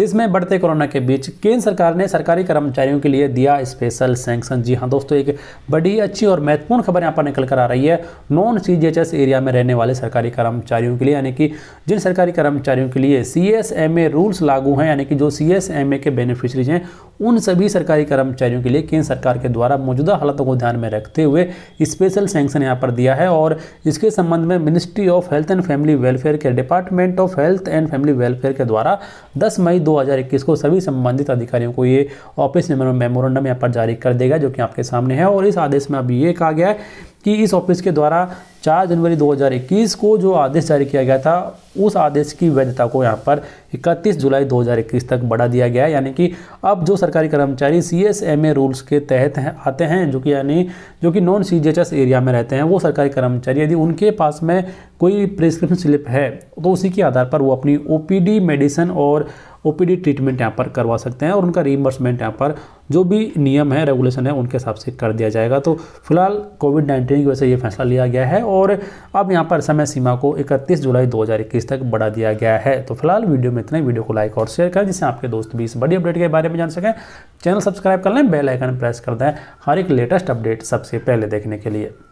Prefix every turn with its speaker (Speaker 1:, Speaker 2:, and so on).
Speaker 1: देश में बढ़ते कोरोना के बीच केंद्र सरकार ने सरकारी कर्मचारियों के लिए दिया स्पेशल सैंक्शन जी हाँ दोस्तों एक बड़ी अच्छी और महत्वपूर्ण खबर यहाँ पर निकल कर आ रही है नॉन सी एरिया में रहने वाले सरकारी कर्मचारियों के लिए यानी कि जिन सरकारी कर्मचारियों के लिए सी रूल्स लागू हैं यानी कि जो सी के बेनिफिशरीज हैं उन सभी सरकारी कर्मचारियों के लिए केंद्र सरकार के द्वारा मौजूदा हालातों को ध्यान में रखते हुए स्पेशल सैंक्शन यहाँ पर दिया है और इसके संबंध में ministry of health and family welfare के department of health and family welfare के द्वारा दस मई 2021 को सभी संबंधित अधिकारियों को ये ऑफिस मेमोरेंडम यहाँ पर जारी कर देगा जो कि आपके सामने है और इस आदेश में अभी ये कहा गया है कि इस ऑफिस के द्वारा 4 जनवरी 2021 को जो आदेश जारी किया गया था उस आदेश की वैधता को यहाँ पर 31 जुलाई 2021 तक बढ़ा दिया गया है यानी कि अब जो सरकारी कर्मचारी C S M A rules के तहत आते हैं जो कि यानी जो कि non C G H S area में रहते हैं वो सरकारी कर्मचारी यदि उनके पास में कोई प्रिस्क्रिप्शन स्लिप है तो उसी के आधार पर वो अपनी ओ पी डी मेडिसिन और ओपीडी ट्रीटमेंट यहाँ पर करवा सकते हैं और उनका रीइम्बर्समेंट यहाँ पर जो भी नियम है रेगुलेशन है उनके हिसाब से कर दिया जाएगा तो फिलहाल कोविड नाइन्टीन की वजह से ये फैसला लिया गया है और अब यहाँ पर समय सीमा को 31 जुलाई 2021 तक बढ़ा दिया गया है तो फिलहाल वीडियो में इतने वीडियो को लाइक और शेयर करें जिससे आपके दोस्त भी इस बड़ी अपडेट के बारे में जान सकें चैनल सब्सक्राइब कर लें बेलाइकन प्रेस कर दें हर एक लेटेस्ट अपडेट सबसे पहले देखने के लिए